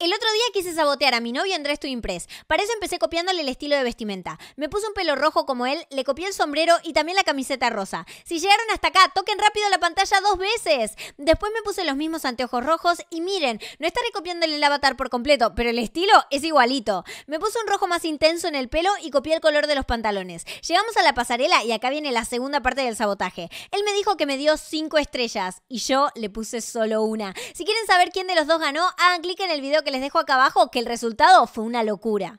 El otro día quise sabotear a mi novio Andrés to Impress. Para eso empecé copiándole el estilo de vestimenta. Me puse un pelo rojo como él, le copié el sombrero y también la camiseta rosa. Si llegaron hasta acá, toquen rápido la pantalla dos veces. Después me puse los mismos anteojos rojos y miren, no estaré copiándole el avatar por completo, pero el estilo es igualito. Me puse un rojo más intenso en el pelo y copié el color de los pantalones. Llegamos a la pasarela y acá viene la segunda parte del sabotaje. Él me dijo que me dio cinco estrellas y yo le puse solo una. Si quieren saber quién de los dos ganó, hagan clic en el video que que les dejo acá abajo que el resultado fue una locura.